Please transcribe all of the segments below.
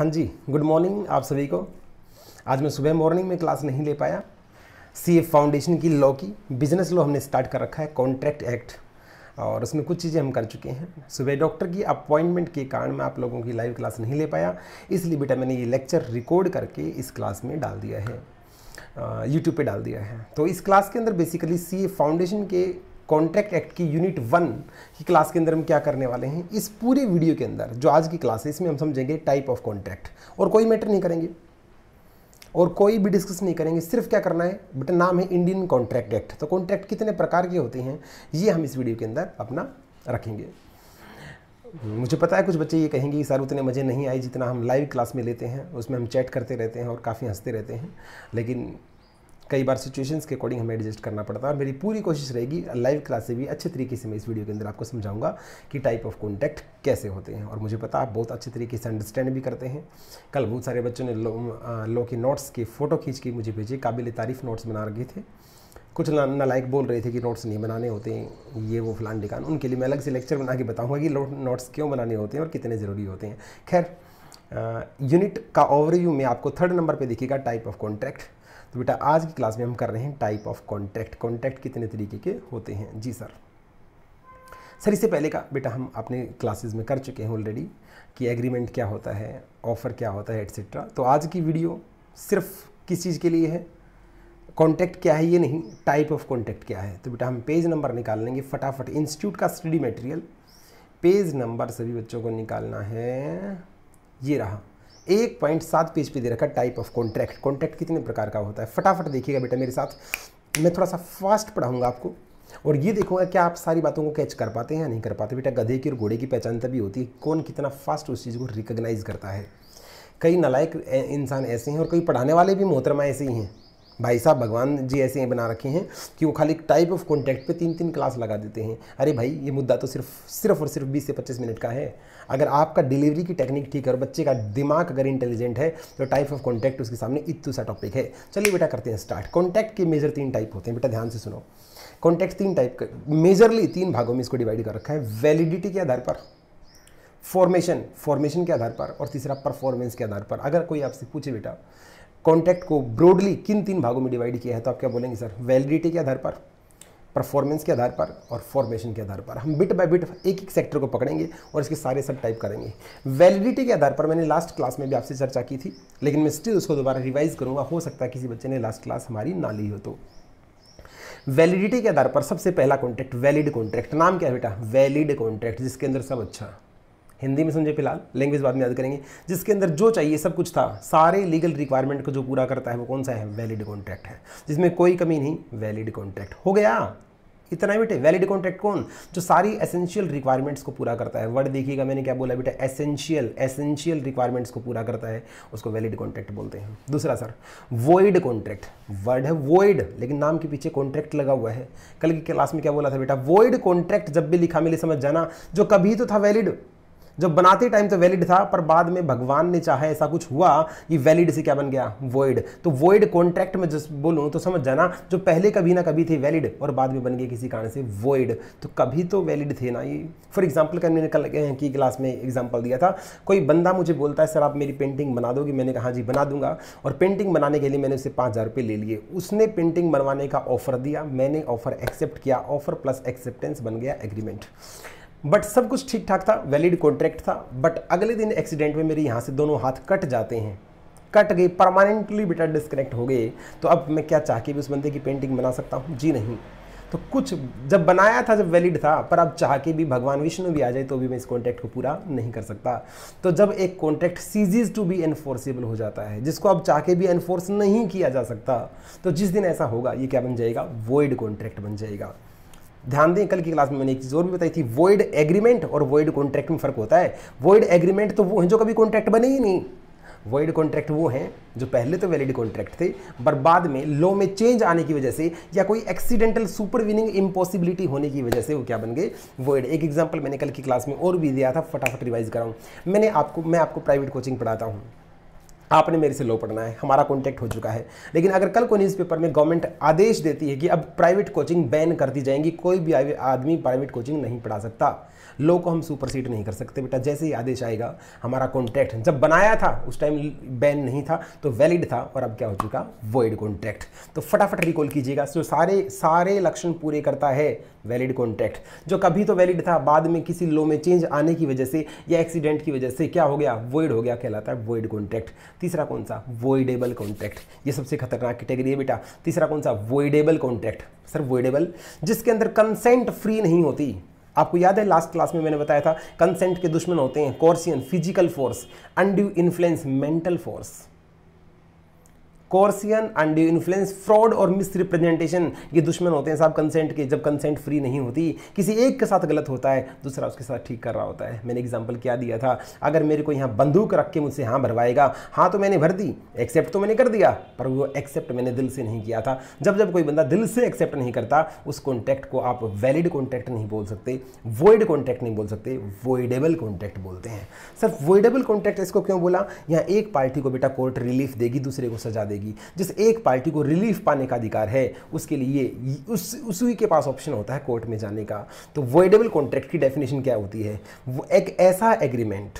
हाँ जी good morning आप सभी को आज मैं सुबह मॉर्निंग में क्लास नहीं ले पाया सी ए फाउंडेशन की लॉ की बिजनेस लॉ हमने स्टार्ट कर रखा है कॉन्ट्रैक्ट एक्ट और उसमें कुछ चीज़ें हम कर चुके हैं सुबह डॉक्टर की अपॉइंटमेंट के कारण मैं आप लोगों की लाइव क्लास नहीं ले पाया इसलिए बेटा मैंने ये लेक्चर रिकॉर्ड करके इस क्लास में डाल दिया है यूट्यूब पे डाल दिया है तो इस क्लास के अंदर बेसिकली सी ए फाउंडेशन के कॉन्ट्रैक्ट एक्ट की यूनिट वन की क्लास के अंदर हम क्या करने वाले हैं इस पूरे वीडियो के अंदर जो आज की क्लास है इसमें हम समझेंगे टाइप ऑफ कॉन्ट्रैक्ट और कोई मैटर नहीं करेंगे और कोई भी डिस्कस नहीं करेंगे सिर्फ क्या करना है बट नाम है इंडियन कॉन्ट्रैक्ट एक्ट तो कॉन्ट्रैक्ट कितने प्रकार के होते हैं ये हम इस वीडियो के अंदर अपना रखेंगे मुझे पता है कुछ बच्चे ये कहेंगे कि सर उतने मज़े नहीं आए जितना हम लाइव क्लास में लेते हैं उसमें हम चैट करते रहते हैं और काफ़ी हंसते रहते हैं लेकिन कई बार सिचुएशंस के अकॉर्डिंग हमें एडजस्ट करना पड़ता है और मेरी पूरी कोशिश रहेगी लाइव क्लास से भी अच्छे तरीके से मैं इस वीडियो के अंदर आपको समझाऊंगा कि टाइप ऑफ कॉन्टैक्ट कैसे होते हैं और मुझे पता आप बहुत अच्छे तरीके से अंडरस्टैंड भी करते हैं कल बहुत सारे बच्चों ने लो, लो के नोट्स के फ़ोटो खींच के मुझे भेजे काबिल तारीफ़ नोट्स बना रखे थे कुछ नालायक बोल रहे थे कि नोट्स नहीं बनाने होते हैं ये वो फलान डिकान उनके लिए मैं अलग से लेक्चर बना के बताऊँगा कि नोट्स क्यों बनाने होते हैं और कितने ज़रूरी होते हैं खैर यूनिट का ओवरव्यू में आपको थर्ड नंबर पे दिखेगा टाइप ऑफ कॉन्ट्रैक्ट तो बेटा आज की क्लास में हम कर रहे हैं टाइप ऑफ कॉन्टैक्ट कॉन्टैक्ट कितने तरीके के होते हैं जी सर सर इससे पहले का बेटा हम अपने क्लासेज में कर चुके हैं ऑलरेडी कि एग्रीमेंट क्या होता है ऑफ़र क्या होता है एट्सेट्रा तो आज की वीडियो सिर्फ किस चीज़ के लिए है कॉन्टैक्ट क्या है ये नहीं टाइप ऑफ कॉन्टैक्ट क्या है तो बेटा हम पेज नंबर निकाल लेंगे फटाफट इंस्टीट्यूट का स्टडी मटेरियल पेज नंबर सभी बच्चों को निकालना है ये रहा एक पॉइंट सात पेज पे दे रखा टाइप ऑफ कॉन्ट्रैक्ट कॉन्ट्रैक्ट कितने प्रकार का होता है फटाफट देखिएगा बेटा मेरे साथ मैं थोड़ा सा फास्ट पढ़ाऊंगा आपको और ये देखूंगा क्या आप सारी बातों को कैच कर पाते हैं या नहीं कर पाते बेटा गधे की और घोड़े की पहचान तभी होती है कौन कितना फास्ट उस चीज़ को रिकग्नाइज करता है कई नलायक इंसान ऐसे हैं और कई पढ़ाने वाले भी मोहतरमा ऐसे ही हैं भाई साहब भगवान जी ऐसे बना रखे हैं कि वो खाली टाइप ऑफ कॉन्टैक्ट पे तीन तीन क्लास लगा देते हैं अरे भाई ये मुद्दा तो सिर्फ सिर्फ और सिर्फ 20 से 25 मिनट का है अगर आपका डिलीवरी की टेक्निक ठीक है और बच्चे का दिमाग अगर इंटेलिजेंट है तो टाइप ऑफ कॉन्टैक्ट उसके सामने इतू सा टॉपिक है चलिए बेटा करते हैं स्टार्ट कॉन्टैक्ट के मेजर तीन टाइप होते हैं बेटा ध्यान से सुनो कॉन्टैक्ट तीन टाइप का मेजरली तीन भागों में इसको डिवाइड कर रखा है वैलिडिटी के आधार पर फॉर्मेशन फॉर्मेशन के आधार पर और तीसरा परफॉर्मेंस के आधार पर अगर कोई आपसे पूछे बेटा कॉन्ट्रैक्ट को ब्रॉडली किन तीन भागों में डिवाइड किया है तो आप क्या बोलेंगे सर वैलिडिटी के आधार पर परफॉर्मेंस के आधार पर और फॉर्मेशन के आधार पर हम बिट बाय बिट एक एक सेक्टर को पकड़ेंगे और इसके सारे सब टाइप करेंगे वैलिडिटी के आधार पर मैंने लास्ट क्लास में भी आपसे चर्चा की थी लेकिन मैं स्टिल उसको दोबारा रिवाइज करूंगा हो सकता है किसी बच्चे ने लास्ट क्लास हमारी ना ली हो तो वैलिडिटी के आधार पर सबसे पहला कॉन्ट्रैक्ट वैलिड कॉन्ट्रैक्ट नाम क्या है बेटा वैलिड कॉन्ट्रैक्ट जिसके अंदर सब अच्छा हिंदी में समझे फिलहाल लैंग्वेज बाद में याद करेंगे जिसके अंदर जो चाहिए सब कुछ था सारे लीगल रिक्वायरमेंट को जो पूरा करता है वो कौन सा है वैलिड कॉन्ट्रैक्ट है जिसमें कोई कमी नहीं वैलिड कॉन्ट्रैक्ट हो गया इतना ही बेटे वैलिड कॉन्ट्रैक्ट कौन जो सारी एसेंशियल रिक्वायरमेंट्स को पूरा करता है वर्ड देखिएगा मैंने क्या बोला बेटा एसेंशियल एसेंशियल रिक्वायरमेंट्स को पूरा करता है उसको वैलिड कॉन्ट्रैक्ट बोलते हैं दूसरा सर वॉइड कॉन्ट्रैक्ट वर्ड है वॉइड लेकिन नाम के पीछे कॉन्ट्रैक्ट लगा हुआ है कल की क्लास में क्या बोला था बेटा वॉइड कॉन्ट्रैक्ट जब भी लिखा मिले समझ जाना जो कभी तो था वैलिड जब बनाते टाइम तो वैलिड था पर बाद में भगवान ने चाहा ऐसा कुछ हुआ ये वैलिड से क्या बन गया वॉइड तो वॉइड कॉन्ट्रैक्ट में जब बोलूँ तो समझ जाना जो पहले कभी ना कभी थे वैलिड और बाद में बन गए किसी कारण से वॉइड तो कभी तो वैलिड थे ना ये फॉर एग्जाम्पल का मैंने कल की क्लास में एग्जाम्पल दिया था कोई बंदा मुझे बोलता है सर आप मेरी पेंटिंग बना दोगे मैंने कहा जी बना दूंगा और पेंटिंग बनाने के लिए मैंने उसे पाँच हज़ार रुपये ले लिए उसने पेंटिंग बनवाने का ऑफर दिया मैंने ऑफर एक्सेप्ट किया ऑफर प्लस एक्सेप्टेंस बन गया एग्रीमेंट बट सब कुछ ठीक ठाक था वैलिड कॉन्ट्रैक्ट था बट अगले दिन एक्सीडेंट में मेरे यहाँ से दोनों हाथ कट जाते हैं कट गए परमानेंटली बेटा डिस्कनेक्ट हो गए तो अब मैं क्या चाह के भी उस बंदे की पेंटिंग बना सकता हूँ जी नहीं तो कुछ जब बनाया था जब वैलिड था पर अब चाह के भी भगवान विष्णु भी आ जाए तो भी मैं इस कॉन्ट्रैक्ट को पूरा नहीं कर सकता तो जब एक contract ceases to be enforceable हो जाता है जिसको अब चाह के भी एनफोर्स नहीं किया जा सकता तो जिस दिन ऐसा होगा ये क्या बन जाएगा वॉइड कॉन्ट्रैक्ट बन जाएगा ध्यान दें कल की क्लास में मैंने एक चीज़ और भी बताई थी वॉइड एग्रीमेंट और वॉइड कॉन्ट्रैक्ट में फ़र्क होता है वॉइड एग्रीमेंट तो वो हैं जो कभी कॉन्ट्रैक्ट बने ही नहीं वॉइड कॉन्ट्रैक्ट वो हैं जो पहले तो वैलिड कॉन्ट्रैक्ट थे पर बाद में लॉ में चेंज आने की वजह से या कोई एक्सीडेंटल सुपर विनिंग इम्पॉसिबिलिटी होने की वजह से वो क्या बन गए वॉइड एक एग्जाम्पल मैंने कल की क्लास में और भी दिया था फटाफट रिवाइज कराऊँ मैंने आपको मैं आपको प्राइवेट कोचिंग पढ़ाता हूँ आपने मेरे से लो पढ़ना है हमारा कॉन्टैक्ट हो चुका है लेकिन अगर कल को न्यूज़पेपर में गवर्नमेंट आदेश देती है कि अब प्राइवेट कोचिंग बैन कर दी जाएंगी कोई भी आदमी प्राइवेट कोचिंग नहीं पढ़ा सकता लो को हम सुपरसीड नहीं कर सकते बेटा जैसे ही आदेश आएगा हमारा कॉन्टैक्ट जब बनाया था उस टाइम बैन नहीं था तो वैलिड था और अब क्या हो चुका वॉइड कॉन्टैक्ट तो फटाफट रिकॉल कीजिएगा जो सारे सारे लक्षण पूरे करता है वैलिड कॉन्टैक्ट जो कभी तो वैलिड था बाद में किसी लो में चेंज आने की वजह से या एक्सीडेंट की वजह से क्या हो गया वॉइड हो गया कहलाता है वॉइड कॉन्टैक्ट तीसरा कौन सा वोइडेबल कॉन्ट्रैक्ट ये सबसे खतरनाक कैटेगरी है बेटा तीसरा कौन सा वोइडेबल कॉन्ट्रैक्ट सर वोइडेबल जिसके अंदर कंसेंट फ्री नहीं होती आपको याद है लास्ट क्लास में मैंने बताया था कंसेंट के दुश्मन होते हैं coercion physical force undue influence mental force coercion and influence fraud और मिसरिप्रेजेंटेशन ये दुश्मन होते हैं साहब कंसेंट के जब कंसेंट फ्री नहीं होती किसी एक के साथ गलत होता है दूसरा उसके साथ ठीक कर रहा होता है मैंने एग्जाम्पल क्या दिया था अगर मेरे को यहाँ बंदूक रख के मुझसे हाँ भरवाएगा हाँ तो मैंने भर दी एक्सेप्ट तो मैंने कर दिया पर वो एक्सेप्ट मैंने दिल से नहीं किया था जब जब कोई बंदा दिल से एक्सेप्ट नहीं करता उस कॉन्टैक्ट को आप वैलिड कॉन्टैक्ट नहीं बोल सकते वोइड कॉन्टैक्ट नहीं बोल सकते वोइडेबल कॉन्टैक्ट बोलते हैं सर वोइडेबल कॉन्टैक्ट इसको क्यों बोला यहाँ एक पार्टी को बेटा कोर्ट रिलीफ देगी दूसरे को सजा देगी पड़ेगी जिस एक पार्टी को रिलीफ पाने का अधिकार है उसके लिए उस उसी के पास ऑप्शन होता है कोर्ट में जाने का तो वॉइडेबल कॉन्ट्रैक्ट की डेफिनेशन क्या होती है एक ऐसा एग्रीमेंट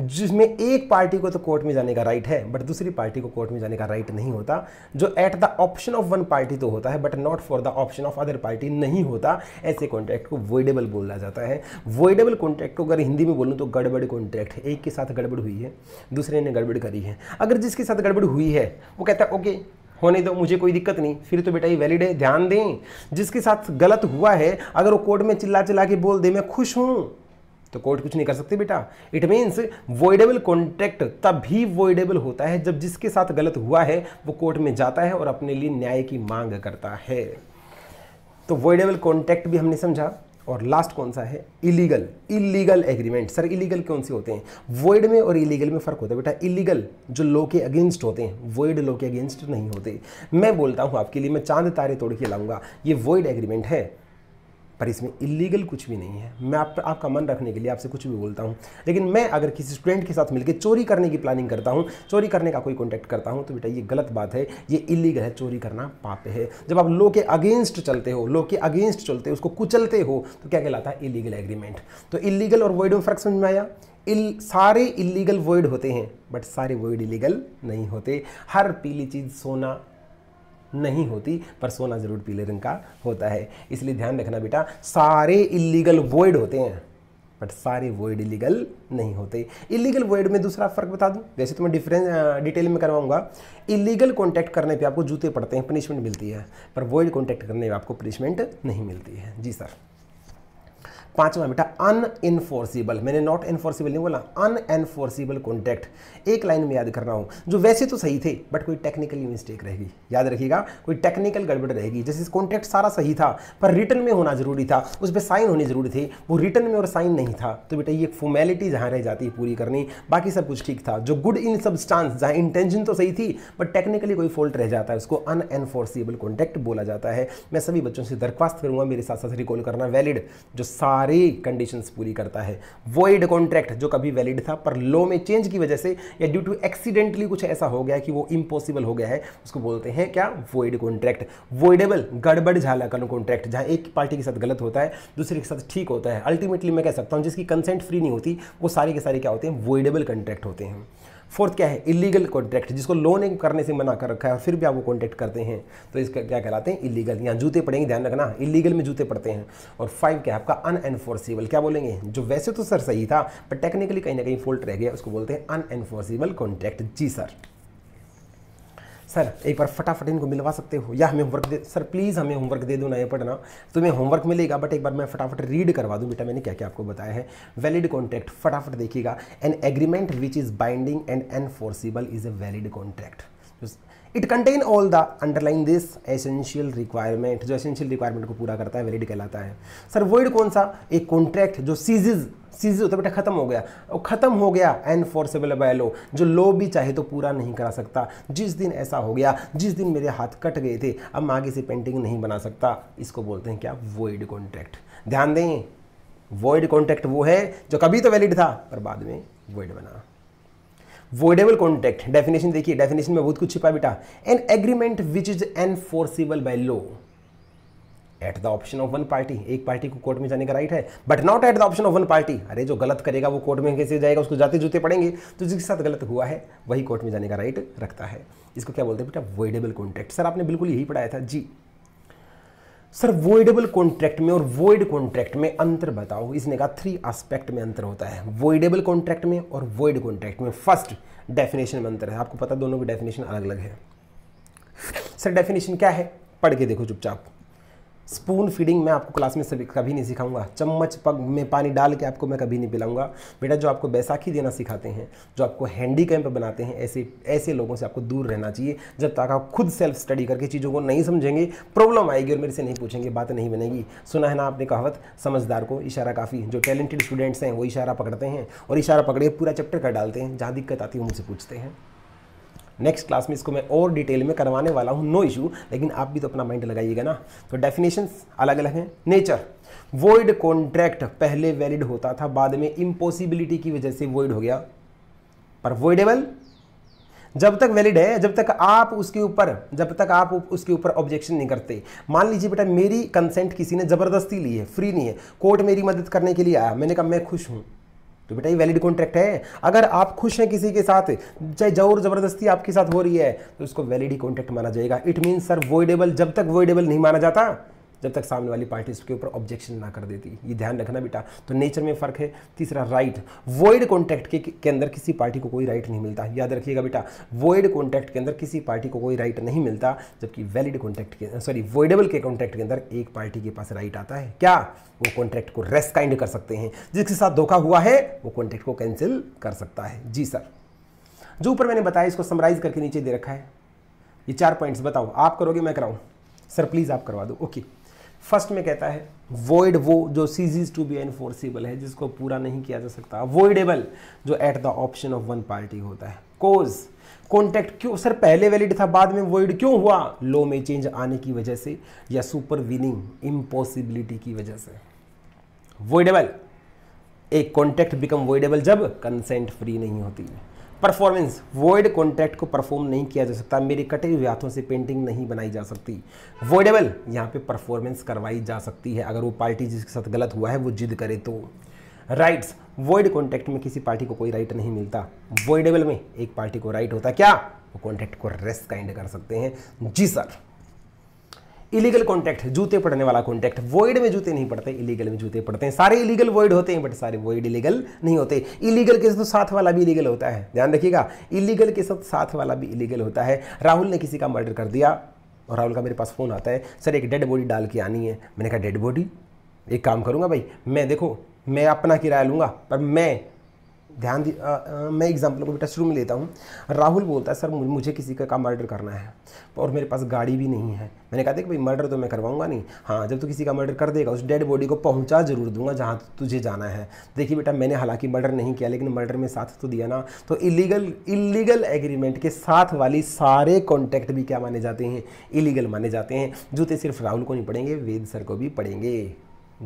जिसमें एक पार्टी को तो कोर्ट में जाने का राइट है बट दूसरी पार्टी को कोर्ट में जाने का राइट नहीं होता जो at the option of one party तो होता है but not for the option of other party नहीं होता ऐसे कॉन्ट्रैक्ट को वोइडेबल बोला जाता है वोइडेबल कॉन्ट्रैक्ट को अगर हिंदी में बोलूँ तो गड़बड़ कॉन्ट्रैक्ट एक के साथ गड़बड़ हुई है दूसरे ने गड़बड़ करी है अगर जिसके साथ गड़बड़ हुई है वो कहता है ओके होने दो मुझे कोई दिक्कत नहीं फिर तो बेटा ये वैलिड है ध्यान दें जिसके साथ गलत हुआ है अगर वो कोर्ट में चिल्ला चिल्ला के बोल दे मैं खुश हूँ तो कोर्ट कुछ नहीं कर सकती बेटा इट मीन्स वोइडेबल कॉन्ट्रैक्ट तब भी होता है जब जिसके साथ गलत हुआ है वो कोर्ट में जाता है और अपने लिए न्याय की मांग करता है तो वोइडेबल कॉन्ट्रैक्ट भी हमने समझा और लास्ट कौन सा है illegal illegal agreement sir illegal कौन से होते हैं वॉइड में और इलीगल में फ़र्क होता है बेटा इलीगल जो लो के अगेंस्ट होते हैं वॉइड लो के अगेंस्ट नहीं होते मैं बोलता हूँ आपके लिए मैं चांद तारे तोड़ के लाऊंगा ये वॉइड एग्रीमेंट है पर इसमें इलीगल कुछ भी नहीं है मैं आप आपका मन रखने के लिए आपसे कुछ भी बोलता हूँ लेकिन मैं अगर किसी स्टूडेंट के साथ मिलकर चोरी करने की प्लानिंग करता हूँ चोरी करने का कोई कॉन्टैक्ट करता हूँ तो बेटा ये गलत बात है ये इलीगल है चोरी करना पाप है जब आप लो के अगेंस्ट चलते हो लो के अगेंस्ट चलते हो उसको कुचलते हो तो क्या कहलाता है इलीगल एग्रीमेंट तो इलीगल और वर्ड में फ़र्क समझ में आया इल, सारे इलीगल वर्ड होते हैं बट सारे वर्ड इलीगल नहीं होते हर पीली चीज़ सोना नहीं होती पर सोना ज़रूर पीले रंग का होता है इसलिए ध्यान रखना बेटा सारे इलीगल वॉइड होते हैं बट सारे वॉइड इलीगल नहीं होते इलीगल वॉइड में दूसरा फर्क बता दूं वैसे तो मैं डिफरेंस डिटेल में करवाऊंगा इलीगल कॉन्टैक्ट करने पे आपको जूते पड़ते हैं पनिशमेंट मिलती है पर वॉइड कॉन्टैक्ट करने पर आपको पनिशमेंट नहीं मिलती है जी सर पांचवा बेटा अन इनफोर्सिबल मैंने नॉट इनफोर्सिबल नहीं बोला अन एनफोर्सिबल कॉन्टैक्ट एक लाइन में याद कर रहा हूँ जो वैसे तो सही थे बट कोई टेक्निकली मिस्टेक रहेगी याद रखिएगा कोई टेक्निकल गड़बड़ रहेगी जैसे कॉन्टैक्ट सारा सही था पर रिटर्न में होना जरूरी था उस पर साइन होनी जरूरी थी वो रिटर्न में और साइन नहीं था तो बेटा ये फॉर्मेलिटी जहाँ रह जाती है पूरी करनी बाकी सब कुछ ठीक था जो गुड इन सबस्टांस जहाँ इंटेंशन तो सही थी बट टेक्निकली कोई फॉल्ट रह जाता है उसको अन एनफोर्सिबल कॉन्टैक्ट बोला जाता है मैं सभी बच्चों से दरख्वास्त करूँगा मेरे साथ साथ रिकॉल करना वैलिड जो सारे सारे कंडीशंस पूरी करता है वॉइड कॉन्ट्रैक्ट जो कभी वैलिड था पर लॉ में चेंज की वजह से या ड्यू टू एक्सीडेंटली कुछ ऐसा हो गया कि वो इम्पॉसिबल हो गया है उसको बोलते हैं क्या वॉइड कॉन्ट्रैक्ट वॉइडेबल गड़बड़ झाला कन कॉन्ट्रैक्ट जहाँ एक पार्टी के साथ गलत होता है दूसरे के साथ ठीक होता है अल्टीमेटली मैं कह सकता हूँ जिसकी कंसेंट फ्री नहीं होती वो सारे के सारे क्या होते हैं वॉइडेबल कॉन्ट्रैक्ट होते हैं फोर्थ क्या है इलीगल कॉन्ट्रैक्ट जिसको लोन करने से मना कर रखा है और फिर भी आप वो कॉन्ट्रैक्ट करते हैं तो इसका क्या कहलाते हैं इलीगल यहाँ जूते पड़ेंगे ध्यान रखना इलीगल में जूते पड़ते हैं और फाइव क्या है आपका अनएनफोर्सेबल क्या बोलेंगे जो वैसे तो सर सही था पर टेक्निकली कहीं ना कहीं फॉल्ट रह गया उसको बोलते हैं अनएनफोर्सेबल कॉन्ट्रैक्ट जी सर सर एक बार फटाफट इनको मिलवा सकते हो या हमें होमवर्क दे सर प्लीज़ हमें होमवर्क दे दो ना ये पढ़ना तुम्हें होमवर्क मिलेगा बट एक बार मैं फटाफट रीड करवा दूँ बेटा मैंने क्या क्या आपको बताया है वैलिड कॉन्ट्रैक्ट फटाफट देखिएगा an agreement which is binding and enforceable is a valid contract it contain all the underline this essential requirement जो एसेंशियल रिक्वायरमेंट को पूरा करता है वैलिड कहलाता है सर वर्ड कौन सा एक कॉन्ट्रैक्ट जो सीजिज़ सीजीज होता है बेटा खत्म हो गया और ख़त्म हो गया एनफोर्सेबल बाय लो जो लो भी चाहे तो पूरा नहीं करा सकता जिस दिन ऐसा हो गया जिस दिन मेरे हाथ कट गए थे अब मैं आगे से पेंटिंग नहीं बना सकता इसको बोलते हैं क्या वोइड कॉन्ट्रैक्ट ध्यान दें वॉइड कॉन्ट्रैक्ट वो है जो कभी तो वैलिड था पर बाद में वॉइड बना वॉइडेबल कॉन्ट्रैक्ट डेफिनेशन देखिए डेफिनेशन में बहुत कुछ छिपा बेटा an agreement which is enforceable by law at the option of one party एक पार्टी को कोर्ट में जाने का राइट है but not at the option of one party अरे जो गलत करेगा वो कोर्ट में कैसे जाएगा उसको जाते जूते पड़ेंगे तो जिसके साथ गलत हुआ है वही कोर्ट में जाने का राइट रखता है इसको क्या बोलते हैं बेटा वोइडेबल कॉन्ट्रैक्ट सर आपने बिल्कुल यही पढ़ाया था जी सर वोइडेबल कॉन्ट्रैक्ट में और वोइड कॉन्ट्रैक्ट में अंतर बताओ इसने कहा थ्री एस्पेक्ट में अंतर होता है वोइडेबल कॉन्ट्रैक्ट में और वोइड कॉन्ट्रैक्ट में फर्स्ट डेफिनेशन में अंतर है आपको पता दोनों की डेफिनेशन अलग अलग है सर डेफिनेशन क्या है पढ़ के देखो चुपचाप स्पून फीडिंग मैं आपको क्लास में सभी कभी नहीं सिखाऊंगा चम्मच पग में पानी डाल के आपको मैं कभी नहीं पिलाऊंगा बेटा जो आपको बैसाखी देना सिखाते हैं जो आपको हैंडी कैंप बनाते हैं ऐसे ऐसे लोगों से आपको दूर रहना चाहिए जब तक आप खुद सेल्फ स्टडी करके चीज़ों को नहीं समझेंगे प्रॉब्लम आएगी और मेरे से नहीं पूछेंगे बात नहीं बनेगी सुना है ना आपने कहावत समझदार को इशारा काफ़ी जो टैलेंटेड स्टूडेंट्स हैं वो इशारा पकड़ते हैं और इशारा पकड़े पूरा चैप्टर कर डालते हैं जहाँ दिक्कत आती है मुझसे पूछते हैं नेक्स्ट क्लास में इसको मैं और डिटेल में करवाने वाला हूँ नो इशू लेकिन आप भी तो अपना माइंड लगाइएगा ना तो डेफिनेशन अलग अलग हैं नेचर वॉइड कॉन्ट्रैक्ट पहले वैलिड होता था बाद में इम्पॉसिबिलिटी की वजह से वॉइड हो गया पर वॉइडेबल जब तक वैलिड है जब तक आप उसके ऊपर जब तक आप उसके ऊपर ऑब्जेक्शन नहीं करते मान लीजिए बेटा मेरी कंसेंट किसी ने ज़बरदस्ती ली है फ्री नहीं है कोर्ट मेरी मदद करने के लिए आया मैंने कहा मैं खुश हूँ तो बेटा ये वैलिड कॉन्ट्रैक्ट है अगर आप खुश हैं किसी के साथ चाहे जोर जबरदस्ती आपके साथ हो रही है तो उसको वैलिड ही कॉन्ट्रैक्ट माना जाएगा इट मीन सर वोइडेबल जब तक वोइडेबल नहीं माना जाता जब तक सामने वाली पार्टी उसके ऊपर ऑब्जेक्शन ना कर देती ये ध्यान रखना बेटा तो नेचर में फ़र्क है तीसरा राइट वॉइड कॉन्टैक्ट के, के अंदर किसी पार्टी को कोई राइट नहीं मिलता याद रखिएगा बेटा वॉइड कॉन्टैक्ट के अंदर किसी पार्टी को कोई राइट नहीं मिलता जबकि वैलिड कॉन्टैक्ट के सॉरी वॉइडेबल के कॉन्टैक्ट के अंदर एक पार्टी के पास राइट आता है क्या वो कॉन्ट्रैक्ट को रेस्काइंड कर सकते हैं जिसके साथ धोखा हुआ है वो कॉन्ट्रैक्ट को कैंसिल कर सकता है जी सर जो ऊपर मैंने बताया इसको समराइज करके नीचे दे रखा है ये चार पॉइंट्स बताओ आप करोगे मैं कराऊँ सर प्लीज़ आप करवा दो ओके फर्स्ट में कहता है वोइड वो जो सीजीज टू बी एनफोर्सिबल है जिसको पूरा नहीं किया जा सकता अवॉइडेबल जो at the option of one party होता है कोज कॉन्टैक्ट क्यों सर पहले वैलिड था बाद में वोइड क्यों हुआ लो में चेंज आने की वजह से या सुपर विनिंग इम्पॉसिबिलिटी की वजह से वोइडेबल एक कॉन्टैक्ट बिकम वॉइडेबल जब कंसेंट फ्री नहीं होती है परफॉर्मेंस वॉइड कॉन्टैक्ट को परफॉर्म नहीं किया जा सकता मेरे कटे हुए हाथों से पेंटिंग नहीं बनाई जा सकती वॉइडेबल यहाँ पे परफॉर्मेंस करवाई जा सकती है अगर वो पार्टी जिसके साथ गलत हुआ है वो जिद करे तो राइट्स वॉइड कॉन्टैक्ट में किसी पार्टी को कोई राइट नहीं मिलता वॉइडेबल में एक पार्टी को राइट होता है क्या वो कॉन्टैक्ट को रेस्ट काइंड कर सकते हैं जी सर इलीगल कॉन्टैक्ट जूते पड़ने वाला कॉन्टैक्ट वॉइड में जूते नहीं पड़ते इलीगल में जूते पड़ते हैं सारे इलीगल वॉइड होते हैं बट सारे वॉइड इलीगल नहीं होते इलीगल के साथ साथ वाला भी इलीगल होता है ध्यान रखिएगा इलीगल के साथ साथ वाला भी इलीगल होता है राहुल ने किसी का मर्डर कर दिया और राहुल का मेरे पास फ़ोन आता है सर एक डेड बॉडी डाल के आनी है मैंने कहा डेड बॉडी एक काम करूँगा भाई मैं देखो मैं अपना किराया लूँगा पर मैं ध्यान दी आ, आ, मैं एग्जाम्पल को बेटा शुरू में लेता हूँ राहुल बोलता है सर मुझे किसी का, मर्डर करना है और मेरे पास गाड़ी भी नहीं है मैंने कहा था कि भाई मर्डर तो मैं करवाऊंगा नहीं हाँ जब तू तो किसी का मर्डर कर देगा उस डेड बॉडी को पहुँचा जरूर दूंगा जहाँ तुझे जाना है देखिए बेटा मैंने हालांकि मर्डर नहीं किया लेकिन मर्डर में साथ तो दिया ना तो इलीगल इलीगल एग्रीमेंट के साथ वाली सारे कॉन्टैक्ट भी क्या माने जाते हैं इलीगल माने जाते हैं जूते सिर्फ राहुल को नहीं पड़ेंगे वेद सर को भी पड़ेंगे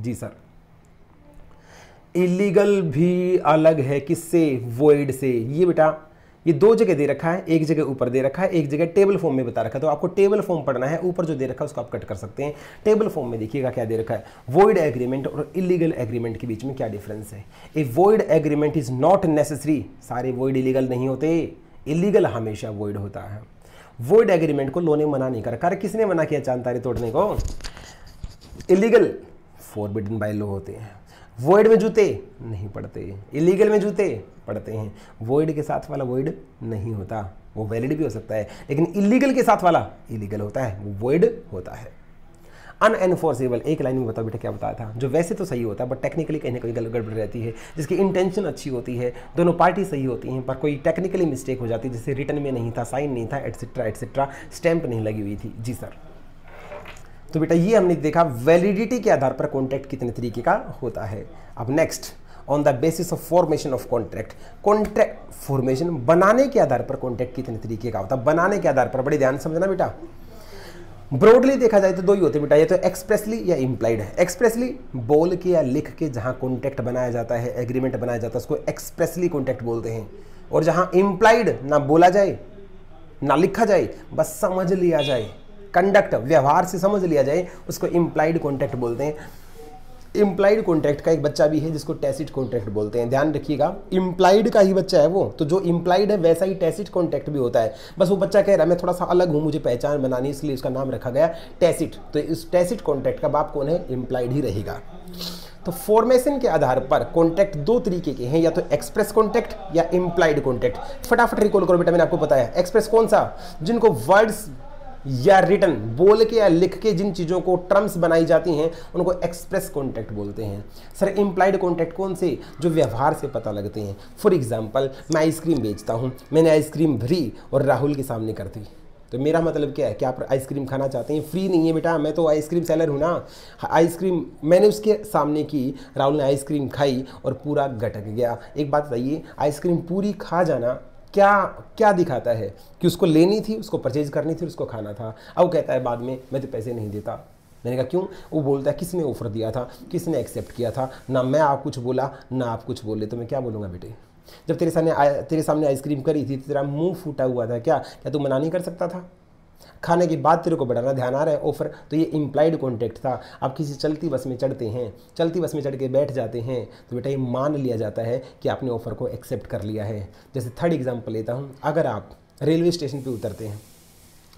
जी सर इलीगल भी अलग है किससे वोइड से ये बेटा ये दो जगह दे रखा है एक जगह ऊपर दे रखा है एक जगह टेबल फॉर्म में बता रखा है तो आपको टेबल फॉर्म पढ़ना है ऊपर जो दे रखा है उसको आप कट कर सकते हैं टेबल फॉर्म में देखिएगा क्या दे रखा है वॉइड एग्रीमेंट और इलीगल एग्रीमेंट के बीच में क्या डिफरेंस है a void agreement is not necessary सारे वॉइड इलीगल नहीं होते इलीगल हमेशा वॉइड होता है वॉइड एग्रीमेंट को लोने मना नहीं कर रखा किसने मना किया तारी तोड़ने को इलीगल फोरबिडन बाय लो होते हैं वॉइड में जूते नहीं पड़ते इलीगल में जूते पड़ते हैं वॉइड के साथ वाला वॉइड नहीं होता वो वैलिड भी हो सकता है लेकिन इलीगल के साथ वाला इलीगल होता है वो वॉइड होता है अनएनफोर्सेबल एक लाइन में बताओ बेटा क्या बताया था जो वैसे तो सही होता है बट टेक्निकली कहीं ना कहीं गड़बड़ रहती है जिसकी इंटेंशन अच्छी होती है दोनों पार्टी सही होती हैं पर कोई टेक्निकली मिस्टेक हो जाती है जैसे रिटर्न में नहीं था साइन नहीं था एट्सेट्रा एट्सेट्रा स्टैंप नहीं लगी हुई थी जी सर तो बेटा ये हमने देखा वैलिडिटी के आधार पर कॉन्ट्रैक्ट कितने तरीके का होता है अब next on the basis of formation of contract contract formation बनाने के आधार पर कॉन्ट्रैक्ट कितने तरीके का होता है बनाने के आधार पर बड़े ध्यान समझना बेटा ब्रॉडली देखा जाए तो दो ही होते बेटा ये तो एक्सप्रेसली या इम्प्लाइड है एक्सप्रेसली बोल के या लिख के जहाँ कॉन्ट्रैक्ट बनाया जाता है एग्रीमेंट बनाया जाता है उसको एक्सप्रेसली कॉन्ट्रैक्ट बोलते हैं और जहाँ इम्प्लाइड ना बोला जाए ना लिखा जाए बस समझ लिया जाए कंडक्ट व्यवहार से समझ लिया जाए उसको इम्प्लाइड कॉन्टैक्ट बोलते हैं इम्प्लाइड कॉन्ट्रैक्ट का एक बच्चा भी है जिसको टेसिट कॉन्ट्रैक्ट बोलते हैं ध्यान रखिएगा इम्प्लाइड का ही बच्चा है वो तो जो इम्प्लाइड है वैसा ही टेसिट कॉन्ट्रैक्ट भी होता है बस वो बच्चा कह रहा है मैं थोड़ा सा अलग हूँ मुझे पहचान बनानी इसलिए उसका नाम रखा गया टेसिट तो इस टेसिट कॉन्ट्रैक्ट का बाप कौन है इम्प्लाइड ही रहेगा तो फॉर्मेशन के आधार पर कॉन्ट्रैक्ट दो तरीके के हैं या तो एक्सप्रेस कॉन्ट्रैक्ट या इम्प्लाइड कॉन्ट्रैक्ट फटाफट रिकॉल करो बेटा मैंने आपको बताया एक्सप्रेस कौन सा जिनको वर्ड्स या रिटर्न बोल के या लिख के जिन चीज़ों को टर्म्स बनाई जाती हैं उनको एक्सप्रेस कॉन्टैक्ट बोलते हैं सर इम्प्लाइड कॉन्टैक्ट कौन से जो व्यवहार से पता लगते हैं फॉर एग्जाम्पल मैं आइसक्रीम बेचता हूँ मैंने आइसक्रीम भरी और राहुल के सामने कर दी तो मेरा मतलब क्या है कि आप आइसक्रीम खाना चाहते हैं फ्री नहीं है बेटा मैं तो आइसक्रीम सेलर हूँ ना आइसक्रीम मैंने उसके सामने की राहुल ने आइसक्रीम खाई और पूरा गटक गया एक बात बताइए आइसक्रीम पूरी खा जाना क्या क्या दिखाता है कि उसको लेनी थी उसको परचेज करनी थी उसको खाना था अब कहता है बाद में मैं तो पैसे नहीं देता मैंने कहा क्यों वो बोलता है किसने ऑफ़र दिया था किसने एक्सेप्ट किया था ना मैं आप कुछ बोला ना आप कुछ बोले तो मैं क्या बोलूँगा बेटे जब तेरे सामने तेरे सामने आइसक्रीम करी थी तो तेरा मुंह फूटा हुआ था क्या क्या तू मना नहीं कर सकता था खाने के बाद तेरे को बढ़ाना ध्यान आ रहा है ऑफर तो ये इम्प्लाइड कॉन्टैक्ट था आप किसी चलती बस में चढ़ते हैं चलती बस में चढ़ के बैठ जाते हैं तो बेटा ये मान लिया जाता है कि आपने ऑफ़र को एक्सेप्ट कर लिया है जैसे थर्ड एग्जाम्पल लेता हूँ अगर आप रेलवे स्टेशन पर उतरते हैं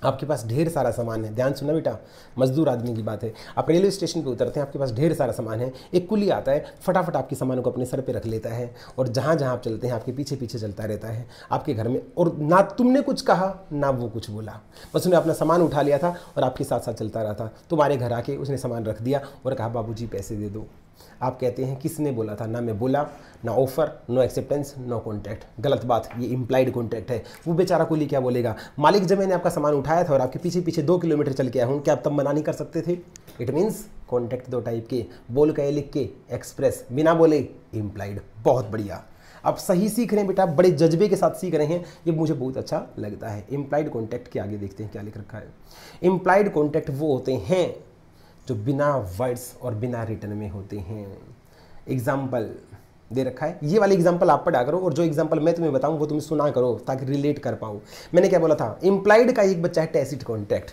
आपके पास ढेर सारा सामान है ध्यान सुनना बेटा मजदूर आदमी की बात है आप रेलवे स्टेशन पे उतरते हैं आपके पास ढेर सारा सामान है एक कुली आता है फटाफट आपके सामानों को अपने सर पे रख लेता है और जहाँ जहाँ आप चलते हैं आपके पीछे पीछे चलता रहता है आपके घर में और ना तुमने कुछ कहा ना वो कुछ बोला बस उन्हें अपना सामान उठा लिया था और आपके साथ साथ चलता रहा था तुम्हारे घर आके उसने सामान रख दिया और कहा बाबू पैसे दे दो आप कहते हैं किसने बोला था ना मैं बोला ना offer no acceptance no contract गलत बात ये इम्प्लाइड कॉन्टैक्ट है वो बेचारा कुली क्या बोलेगा मालिक जब मैंने आपका सामान उठाया था और आपके पीछे पीछे दो किलोमीटर चल के आया हूँ क्या आप तब मना नहीं कर सकते थे इट मीन्स कॉन्टैक्ट दो टाइप के बोल के लिख के एक्सप्रेस बिना बोले इम्प्लाइड बहुत बढ़िया आप सही सीख रहे हैं बेटा बड़े जज्बे के साथ सीख रहे हैं ये मुझे बहुत अच्छा लगता है इम्प्लाइड कॉन्टैक्ट के आगे देखते हैं क्या लिख रखा है इम्प्लाइड कॉन्टैक्ट वो होते हैं जो बिना वर्ड्स और बिना रिटर्न में होते हैं एग्जाम्पल दे रखा है ये वाले एग्जाम्पल आप पढ़ा करो और जो एग्जाम्पल मैं तुम्हें बताऊँ वो तुम सुना करो ताकि रिलेट कर पाओ मैंने क्या बोला था इम्प्लाइड का एक बच्चा है टेसिड कॉन्टैक्ट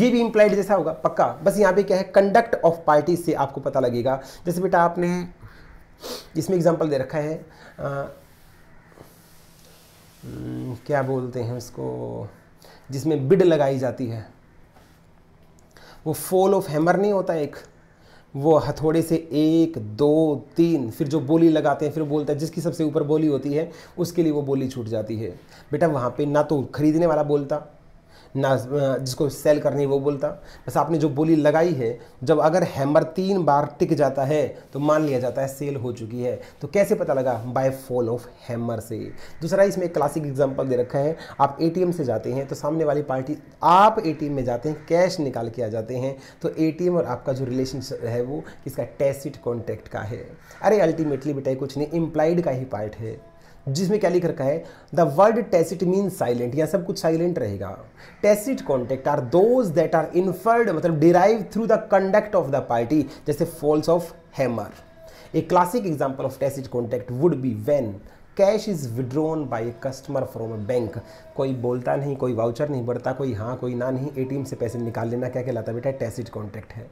ये भी इम्प्लाइड जैसा होगा पक्का बस यहाँ पे क्या है कंडक्ट ऑफ पार्टी से आपको पता लगेगा जैसे बेटा आपने इसमें एग्जाम्पल दे रखा है आ, हम्म, क्या बोलते हैं उसको जिसमें बिड लगाई जाती है वो फॉल ऑफ हैमर नहीं होता एक वो हथौड़े से एक दो तीन फिर जो बोली लगाते हैं फिर बोलता है जिसकी सबसे ऊपर बोली होती है उसके लिए वो बोली छूट जाती है बेटा वहाँ पे ना तो खरीदने वाला बोलता ना जिसको सेल करनी वो बोलता बस आपने जो बोली लगाई है जब अगर हैमर तीन बार टिक जाता है तो मान लिया जाता है सेल हो चुकी है तो कैसे पता लगा बाय फॉल ऑफ हैमर से दूसरा इसमें एक क्लासिक एग्जाम्पल दे रखा है आप ए से जाते हैं तो सामने वाली पार्टी आप ए में जाते हैं कैश निकाल के आ जाते हैं तो ए और आपका जो रिलेशनशिप है वो किसका टेसिट कॉन्टैक्ट का है अरे अल्टीमेटली बेटा कुछ नहीं इम्प्लाइड का ही पार्ट है जिसमें क्या लिख रखा है the word tacit mean silent या सब कुछ साइलेंट रहेगा tacit contract are those that are inferred मतलब derive through the conduct of the party जैसे falls of hammer a classic example of tacit contract would be when cash is withdrawn by a customer from a bank कोई बोलता नहीं कोई voucher नहीं बढ़ता कोई हाँ कोई ना नहीं एटीएम से पैसे निकाल लेना क्या कहलाता बेटा टेसिट कॉन्टेक्ट है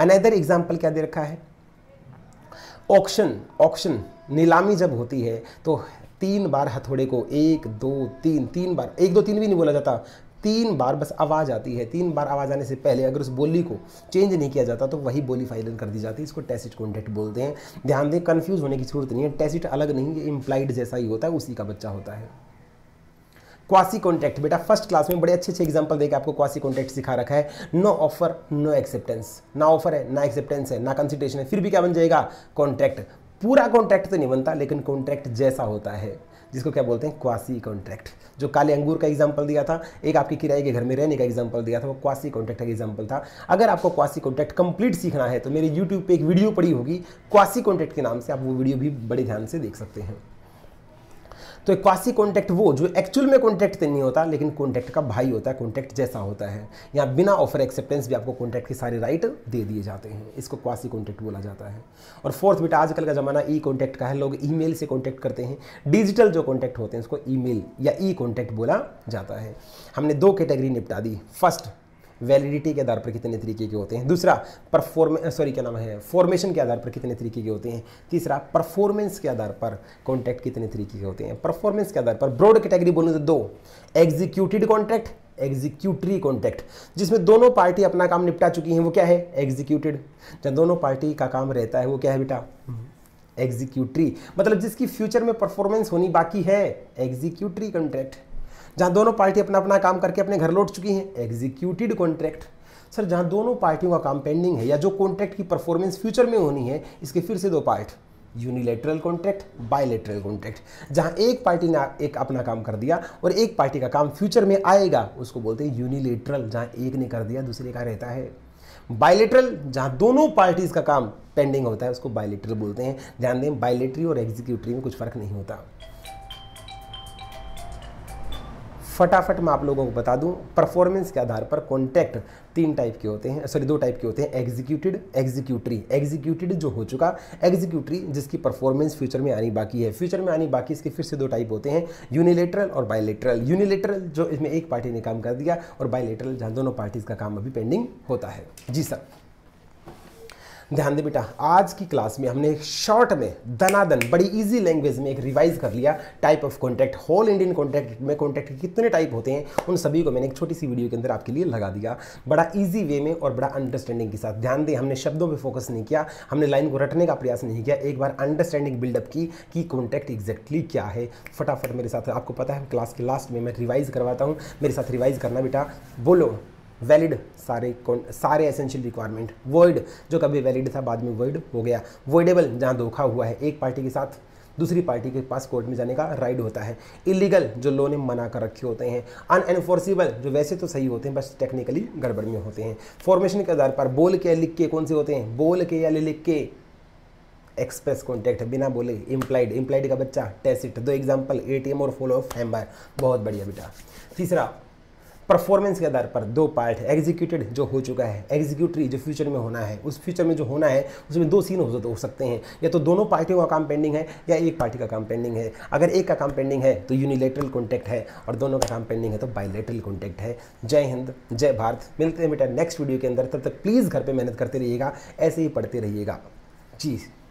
अनदर एग्जाम्पल क्या दे रखा है ऑक्शन ऑक्शन नीलामी जब होती है तो तीन बार हथौड़े को एक दो तीन तीन बार एक दो तीन भी नहीं बोला जाता तीन बार बस आवाज़ आती है तीन बार आवाज़ आने से पहले अगर उस बोली को चेंज नहीं किया जाता तो वही बोली फाइनल कर दी जाती है इसको टेसिट कॉन्टेक्ट बोलते हैं ध्यान दें कन्फ्यूज़ होने की जरूरत नहीं है टेसिट अलग नहीं है इम्प्लाइड जैसा ही होता है उसी का बच्चा होता है क्वासी कॉन्टैक्ट बेटा फर्स्ट क्लास में बड़े अच्छे अच्छे एग्जाम्पल देकर आपको क्वासी कॉन्टैक्ट सिखा रखा है नो ऑफर नो एक्सेप्टेंस ना ऑफर है ना एक्सेप्टेंस है ना कंसिडेशन है फिर भी क्या बन जाएगा कॉन्टैक्ट पूरा कॉन्ट्रैक्ट तो नहीं बनता लेकिन कॉन्ट्रैक्ट जैसा होता है जिसको क्या बोलते हैं क्वासी कॉन्ट्रैक्ट जो काले अंगूर का एग्जाम्पल दिया था एक आपके किराए के घर में रहने का एग्जाम्पल दिया था वो क्वासी कॉन्ट्रैक्ट का एग्जाम्पल था अगर आपको क्वासी कॉन्ट्रैक्ट कंप्लीट सीखना है तो मेरे यूट्यूब पर एक वीडियो पड़ी होगी क्वासी कॉन्ट्रैक्ट के नाम से आप वो वीडियो भी बड़े ध्यान से देख सकते हैं तो एक क्वासी कॉन्टैक्ट वो जो एक्चुअल में कॉन्टैक्ट तो नहीं होता लेकिन कॉन्टैक्ट का भाई होता है कॉन्टैक्ट जैसा होता है या बिना ऑफर एक्सेप्टेंस भी आपको कॉन्टैक्ट के सारे राइट दे दिए जाते हैं इसको क्वासी कॉन्टैक्ट बोला जाता है और फोर्थ बेटा आजकल का ज़माना ई कॉन्टैक्ट का है लोग ई से कॉन्टैक्ट करते हैं डिजिटल जो कॉन्टैक्ट होते हैं उसको ई या ई कॉन्टैक्ट बोला जाता है हमने दो कैटेगरी निपटा दी फर्स्ट वैलिडिटी के आधार पर कितने तरीके के होते हैं दूसरा परफॉर्मे सॉरी क्या नाम है फॉर्मेशन के आधार पर कितने तरीके के होते हैं तीसरा परफॉर्मेंस के आधार पर कॉन्ट्रैक्ट कितने तरीके के होते हैं परफॉर्मेंस के आधार पर ब्रॉड कैटेगरी बोलूँ तो दो एग्जीक्यूटिड कॉन्ट्रैक्ट एग्जीक्यूटरी कॉन्ट्रैक्ट जिसमें दोनों पार्टी अपना काम निपटा चुकी हैं वो क्या है एग्जीक्यूटेड जब दोनों पार्टी का काम रहता है वो क्या है बेटा एग्जीक्यूटरी मतलब जिसकी फ्यूचर में परफॉर्मेंस होनी बाकी है एग्जीक्यूटरी कॉन्ट्रैक्ट जहां दोनों पार्टी अपना अपना काम करके अपने घर लौट चुकी हैं एग्जीक्यूटिड कॉन्ट्रैक्ट सर जहां दोनों पार्टियों का काम पेंडिंग है या जो कॉन्ट्रैक्ट की परफॉर्मेंस फ्यूचर में होनी है इसके फिर से दो part unilateral contract bilateral contract जहां एक पार्टी ने एक अपना काम कर दिया और एक पार्टी का काम फ्यूचर में आएगा उसको बोलते हैं यूनिलेटरल जहां एक ने कर दिया दूसरे का रहता है बायलेटरल जहां दोनों पार्टीज का काम पेंडिंग होता है उसको बायलेटरल बोलते हैं ध्यान दें बायलेटरी और एग्जीक्यूटरी में कुछ फर्क नहीं होता फटाफट मैं आप लोगों को बता दूं परफॉर्मेंस के आधार पर कॉन्टैक्ट तीन टाइप के होते हैं सॉरी दो टाइप के होते हैं एग्जीक्यूटेड एग्जीक्यूटरी एग्जीक्यूटेड जो हो चुका एग्जीक्यूटरी जिसकी परफॉर्मेंस फ्यूचर में आनी बाकी है फ्यूचर में आनी बाकी इसके फिर से दो टाइप होते हैं यूनिलेटरल और बायोलेटरल यूनिलेटरल जो इसमें एक पार्टी ने काम कर दिया और बायोलेटरल जहाँ दोनों पार्टीज़ का काम अभी पेंडिंग होता है जी सर ध्यान दे बेटा आज की क्लास में हमने एक शॉर्ट में दनादन बड़ी इजी लैंग्वेज में एक रिवाइज कर लिया type of contract whole Indian contract में कॉन्टैक्ट के कितने टाइप होते हैं उन सभी को मैंने एक छोटी सी वीडियो के अंदर आपके लिए लगा दिया बड़ा ईजी वे में और बड़ा अंडरस्टैंडिंग के साथ ध्यान दें हमने शब्दों पर फोकस नहीं किया हमने लाइन को रटने का प्रयास नहीं किया एक बार अंडरस्टैंडिंग बिल्डअप की कि कॉन्टैक्ट एग्जैक्टली क्या है फटाफट मेरे साथ आपको पता है क्लास के लास्ट में मैं रिवाइज करवाता हूँ मेरे साथ रिवाइज करना बेटा बोलो वैलिड सारे कौन सारे एसेंशियल रिक्वायरमेंट वर्ड जो कभी वैलिड था बाद में वर्ड हो गया वर्डेबल जहाँ धोखा हुआ है एक पार्टी के साथ दूसरी पार्टी के पास कोर्ट में जाने का राइट होता है इलीगल जो लॉ ने मना कर रखे होते हैं अनएनफोर्सिबल जो वैसे तो सही होते हैं बस टेक्निकली गड़बड़ में होते हैं फॉर्मेशन के आधार पर बोल के या लिख के कौन से होते हैं बोल के या लिख के एक्सप्रेस कॉन्टैक्ट बिना बोले इम्प्लाइड इम्प्लाइड का बच्चा टेसिट दो एग्जाम्पल ए और फॉलो ऑफ हेम्बर बहुत बढ़िया बेटा तीसरा परफॉर्मेंस के आधार पर दो पार्ट एग्जीक्यूटेड जो हो चुका है एग्जीक्यूटरी जो फ्यूचर में होना है उस फ्यूचर में जो होना है उसमें दो सीन हो सकते हैं या तो दोनों पार्टियों का काम पेंडिंग है या एक पार्टी का काम पेंडिंग है अगर एक का काम पेंडिंग है तो यूनिलेटरल कॉन्टैक्ट है और दोनों का काम पेंडिंग है तो बायोलेटरल कॉन्टैक्ट है जय हिंद जय भारत मिलते हैं बेटा नेक्स्ट वीडियो के अंदर तब तक प्लीज़ घर पर मेहनत करते रहिएगा ऐसे ही पढ़ते रहिएगा जी